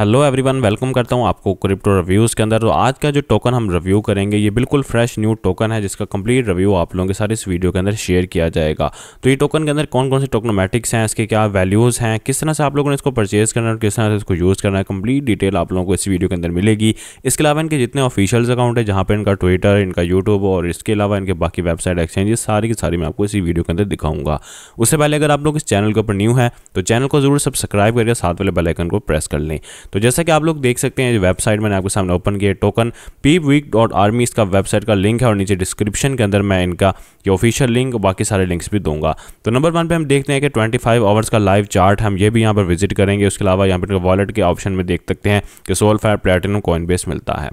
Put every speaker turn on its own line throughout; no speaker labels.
hello everyone welcome करता हूं आपको क्रिप्टो रिव्यूज़ के अंदर तो आज का जो टोकन हम रिव्यू करेंगे ये बिल्कुल फ्रेश न्यू टोकन है जिसका कंप्लीट रिव्यू आप लोगों के साथ इस वीडियो के अंदर शेयर किया जाएगा तो ये टोकन के अंदर कौन कौन से टोकनोमेटिक्स हैं इसके क्या वैल्यूज़ हैं किस तरह से आप लोगों ने इसको परचेज़ करना है और किस तरह से इसको यूज़ करना है कंप्लीट डिटेल आप लोगों को इस वीडियो के अंदर मिलेगी इसके अलावा इनके जितने ऑफिशियल्स अकाउंट है जहाँ पर इनका ट्विटर इनका यूट्यूब और इसके अलावा इनके बाकी वेबसाइट एक्सचेंज सारी की सारी मैं आपको इसी वीडियो के अंदर दिखाऊंगा उससे पहले अगर आप लोग इस चैनल के ऊपर न्यू है तो चैनल को जरूर सब्सक्राइब करके साथ वाले बेलाइकन को प्रेस कर लें तो जैसा कि आप लोग देख सकते हैं वेबसाइट मैंने आपके सामने ओपन किया token P week dot army इसका वेबसाइट का लिंक है और नीचे डिस्क्रिप्शन के अंदर मैं इनका ये ऑफिशियल लिंक बाकी सारे लिंक्स भी दूंगा तो नंबर वन पर हम देखते हैं कि ट्वेंटी फाइव आवर्स का लाइव चार्ट हम ये भी यहाँ पर विजिट करेंगे उसके अलावा यहाँ पर वॉलेट के ऑप्शन में देख सकते हैं कि sol fire platinum coin base मिलता है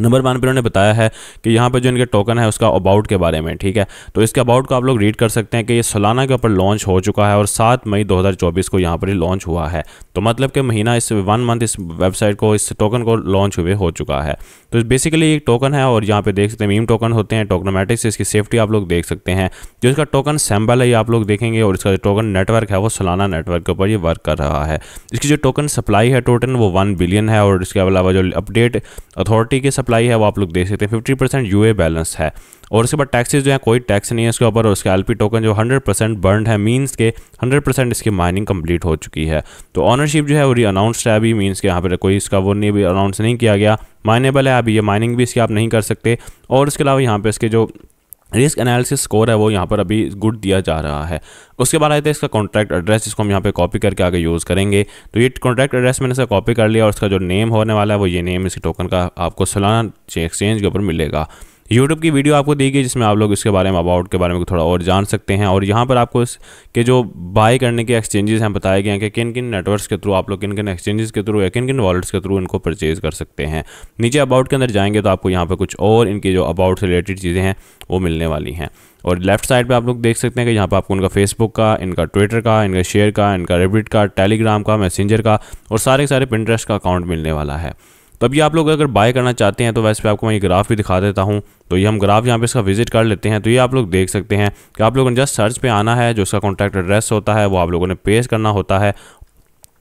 नंबर वन पर उन्होंने बताया है कि यहाँ पर जो इनके टोकन है उसका अबाउट के बारे में ठीक है तो इसके अबाउट को आप लोग रीड कर सकते हैं कि ये सलाना के ऊपर लॉन्च हो चुका है और सात मई 2024 को यहाँ पर ही लॉन्च हुआ है तो मतलब कि महीना इस वन मंथ इस वेबसाइट को इस टोकन को लॉन्च हुए हो चुका है तो बेसिकली ये टोकन है और यहाँ पर देख सकते हैं मीम टोकन होते हैं टोकनोमेटिक्स इसकी सेफ्टी आप लोग देख सकते हैं जो इसका टोकन सैम्बल है ये आप लोग देखेंगे और इसका टोकन नेटवर्क है वो सलाना नेटवर्क के ऊपर ये वर्क कर रहा है इसकी जो टोकन सप्लाई है टोटन वो वन बिलियन है और इसके अलावा जो अपडेट अथॉरिटी के सप्लाई है वो आप लोग देख सकते हैं फिफ्टी परसेंट यू बैलेंस है और उसके बाद टैक्सेस जो है कोई टैक्स नहीं है इसके ऊपर और उसके एल टोकन जो हंड्रेड परसेंट बर्न है मीन्स के हंड्रेड परसेंट इसकी माइनिंग कंप्लीट हो चुकी है तो ऑनरशिप जो है वो अनाउंसड है अभी मीन्स के यहाँ पर कोई इसका वो नहीं अभी अनाउंस नहीं किया गया माइनेबल है अभी ये माइनिंग भी इसकी आप नहीं कर सकते और उसके अलावा यहाँ पर इसके जो रिस्क एनालिसिस स्कोर है वो यहाँ पर अभी गुड दिया जा रहा है उसके बाद आए थे इसका कॉन्ट्रैक्ट एड्रेस जिसको हम यहाँ पे कॉपी करके आगे यूज़ करेंगे तो ये कॉन्ट्रैक्ट एड्रेस मैंने इसका कॉपी कर लिया और इसका जो नेम होने वाला है वो ये नेम इसी टोकन का आपको सलाना एक्सचेंज के ऊपर मिलेगा यूट्यूब की वीडियो आपको दी गई जिसमें आप लोग इसके बारे में अबाउट के बारे में थोड़ा और जान सकते हैं और यहाँ पर आपको इसके जो बाय करने के एक्सचेंजेस हैं बताए गए हैं कि किन किन नेटवर्क्स के थ्रू आप लोग किन किन एक्सचेंजेस के थ्रू या किन किन वॉलेट्स के थ्रू इनको परचेज़ कर सकते हैं नीचे अबाउट के अंदर जाएंगे तो आपको यहाँ पर कुछ और इनकी जो अबाउट से रिलेटेड चीज़ें हैं वो मिलने वाली हैं और लेफ्ट साइड पे आप लोग देख सकते हैं कि यहाँ पे आपको उनका फेसबुक का इनका ट्विटर का इनका शेयर का इनका रेबिट का टेलीग्राम का मैसेंजर का और सारे सारे पिंट्रेस्ट का अकाउंट मिलने वाला है तो अभी ये आप लोग अगर बाय करना चाहते हैं तो वैसे पे आपको मैं ये ग्राफ भी दिखा देता हूँ तो ये हम ग्राफ यहाँ पे इसका विजिट कर लेते हैं तो ये आप लोग देख सकते हैं कि आप लोगों ने जस्ट सर्च पे आना है जो उसका कॉन्टैक्ट एड्रेस होता है वो आप लोगों ने पेश करना होता है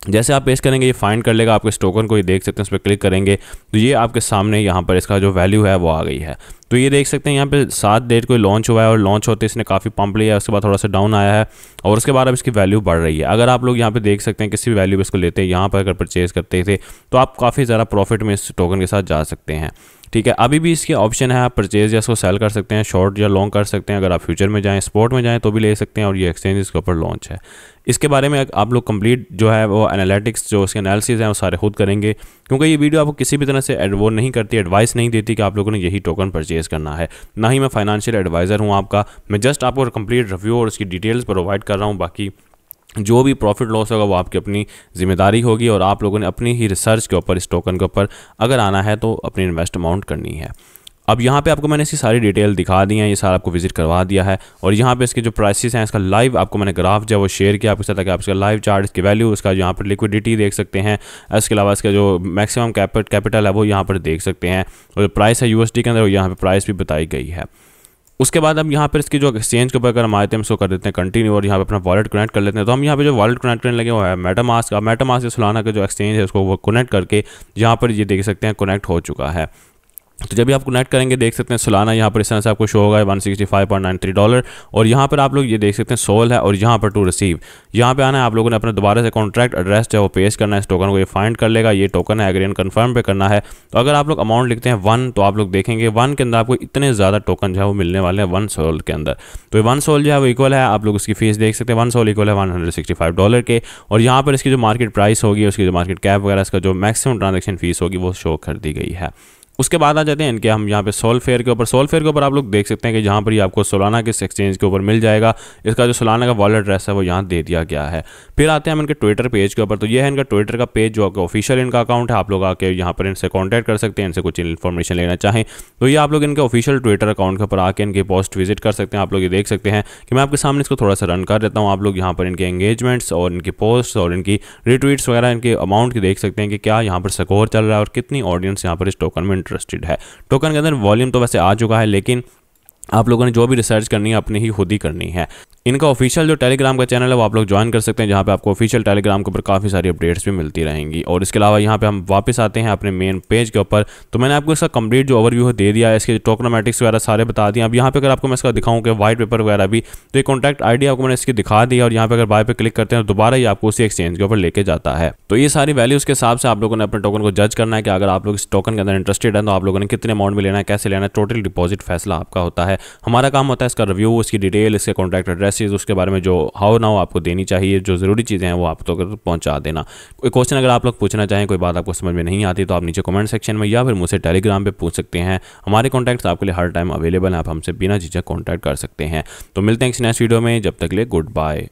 जैसे आप पेश करेंगे ये फाइंड कर लेगा आपके इस टोकन को ये देख सकते हैं उस पर क्लिक करेंगे तो ये आपके सामने यहाँ पर इसका जो वैल्यू है वो आ गई है तो ये देख सकते हैं यहाँ पे सात डेट को लॉन्च हुआ है और लॉन्च होते इसने काफ़ी पंप लिया है उसके बाद थोड़ा सा डाउन आया है और उसके बाद अब इसकी वैल्यू बढ़ रही है अगर आप लोग यहाँ पे देख सकते हैं किसी भी वैल्यू पर इसको लेते हैं यहाँ पर अगर परचेज़ करते थे तो आप काफ़ी ज़्यादा प्रॉफिट में इस टोकन के साथ जा सकते हैं ठीक है अभी भी इसके ऑप्शन है आप परचेज़ या इसको सेल कर सकते हैं शॉर्ट या लॉन्ग कर सकते हैं अगर आप फ्यूचर में जाएँ स्पॉट में जाएँ तो भी ले सकते हैं और ये एक्सचेंज इसके ऊपर लॉन्च है इसके बारे में आप लोग कंप्लीट जो है वो एनालिटिक्स जो उसके एनालिसिस हैं वो सारे खुद करेंगे क्योंकि ये वीडियो आपको किसी भी तरह से एडवो नहीं करती एडवाइस नहीं देती कि आप लोगों ने यही टोकन परचेज परचेज करना है ना ही मैं फाइनेंशियल एडवाइज़र हूँ आपका मैं जस्ट आपको कंप्लीट रिव्यू और उसकी डिटेल्स प्रोवाइड कर रहा हूँ बाकी जो भी प्रॉफिट लॉस होगा वो आपकी अपनी जिम्मेदारी होगी और आप लोगों ने अपनी ही रिसर्च के ऊपर इस टोकन के ऊपर अगर आना है तो अपनी इन्वेस्ट अमाउंट करनी है अब यहाँ पे आपको मैंने इसकी सारी डिटेल दिखा दी है ये सारा आपको विजिट करवा दिया है और यहाँ पे इसके जो प्राइसेस हैं इसका लाइव आपको मैंने ग्राफ जो है वो शेयर किया आपके साथ ताकि आप इसका लाइव चार्ज इसकी वैल्यू उसका यहाँ पर लिक्विडिटी देख सकते हैं इसके अलावा इसका जो मैक्सिमम कैपिटल है वो यहाँ पर देख सकते हैं और प्राइस है यू के अंदर यहाँ पर प्राइस भी बताई गई है उसके बाद हम यहाँ पर इसकी जो एक्सचेंज के ऊपर अगर हम आए थे हम इसको कर देते हैं कंटिन्यू और यहाँ पर अपना वॉलेट कनेक्ट कर लेते हैं तो हम यहाँ पे जो वॉलेट कनेक्ट करने लगे वो है मेटा मास्क मेटा मास्क का जो एक्सचेंज है उसको वो कनेक्ट करके यहाँ पर ये देख सकते हैं कनेक्ट हो चुका है तो जब भी आप कनेक्ट करेंगे देख सकते हैं सोलाना यहाँ पर इस तरह से आपको शो होगा one sixty five point nine three dollar और यहाँ पर आप लोग ये देख सकते हैं सोल है और यहाँ पर टू रिसीव यहाँ पे आना है आप लोगों ने अपना दोबारा से कॉन्ट्रैक्ट एड्रेस जो है वो पेश करना है इस टोकन को ये फाइंड कर लेगा ये टोकन है एग्रीन कन्फर्म पर करना है तो अगर आप लोग अमाउंट लिखते हैं वन तो आप लोग देखेंगे वन के अंदर आपको इतने ज़्यादा टोकन जो है वो मिलने वाले हैं वन सोल के अंदर तो वन सोल जो है वो इक्वल है आप लोग उसकी फीस देख सकते हैं वन सोल इक्वल है one hundred sixty five dollar के और यहाँ पर इसकी जो मार्केट प्राइस होगी उसकी जो मार्केट कैप वगैरह इसका जो मैक्सिमम ट्रांजेक्शन फीस होगी वो शो कर दी गई है उसके बाद आ जाते हैं इनके हम यहाँ पे सोल फेयर के ऊपर सोल फेयर के ऊपर आप लोग देख सकते हैं कि जहाँ पर ये आपको सोलाना किस एक्सचेंज के ऊपर मिल जाएगा इसका जो सोलाना का वॉलेट एड्रेस है वो यहाँ दे दिया गया है फिर आते हैं हम इनके ट्विटर पेज के ऊपर तो ये है इनका ट्विटर का पेज जो आपका ऑफिशियल इनका अकाउंट है आप लोग आके यहाँ पर इनसे कॉन्टैक्ट कर सकते हैं इनसे कुछ इन्फॉर्मेशन लेना चाहें तो ये आप लोग इनके ऑफिशियल ट्विटर अकाउंट के ऊपर आके इनकी पोस्ट विजिट कर सकते हैं आप लोग ये देख सकते हैं कि मैं आपके सामने इसको थोड़ा सा रन कर देता हूँ आप लोग यहाँ पर इनके एंगेजमेंट्स और इनकी पोस्ट और इनकी रिट्वीट्स वगैरह इनके अमाउंट की देख सकते हैं कि क्या यहाँ पर स्कोर चल रहा है और कितनी ऑडियंस यहाँ पर इस टोकन में इंटरेस्टेड है टोकन के अंदर वॉल्यूम तो वैसे आ चुका है लेकिन आप लोगों ने जो भी रिसर्च करनी है अपनी ही खुद ही करनी है इनका ऑफिशियल जो टेलीग्राम का चैनल है वो आप लोग ज्वाइन कर सकते हैं जहाँ पे आपको ऑफिशियल टेलीग्राम के ऊपर काफ़ी सारी अपडेट्स भी मिलती रहेंगी और इसके अलावा यहाँ पे हम वापस आते हैं अपने मेन पेज के ऊपर तो मैंने आपको इसका कंप्लीट जो ओवरव्यू है दे दिया है इसके टोकनोमेटिक्स वगैरह सारे बता दिए अब यहाँ पर अगर आपको मैं इसका दिखाऊँ कि वाइट पेपर वगैरह भी तो ये कॉन्टैक्ट आई आपको मैंने इसकी दिखा दी और यहाँ पर अगर बाय पर क्लिक करते हैं तो दोबारा ही आपको उसी एक्सचेंज के ऊपर लेके जाता है तो ये सारी वैल्यूज़ के हिसाब से आप लोगों ने अपने टोकन को जज करना है कि अगर आप लोग इस टोकन के अंदर इंटरेस्टेड है तो आप लोगों ने कितने अमाउंट में लेना है कैसे लेना है टोटल डिपॉजिट फैसला आपका होता है हमारा काम होता है इसका रिव्यू उसकी डिटेल इसके कॉन्टैक्ट एड्रेस मैसेज उसके बारे में जो हाउ नाउ आपको देनी चाहिए जो ज़रूरी चीज़ें हैं वो आप तो पहुँचा देना कोई क्वेश्चन अगर आप लोग पूछना चाहें कोई बात आपको समझ में नहीं आती तो आप नीचे कमेंट सेक्शन में या फिर मुझसे टेलीग्राम पर पूछ सकते हैं हमारे कॉन्टैक्ट्स आपके लिए हर टाइम अवेलेबल हैं आप हमसे बिना झिझक कॉन्टैक्ट कर सकते हैं तो मिलते हैं इस नेक्स्ट वीडियो में जब तक लिए गुड बाय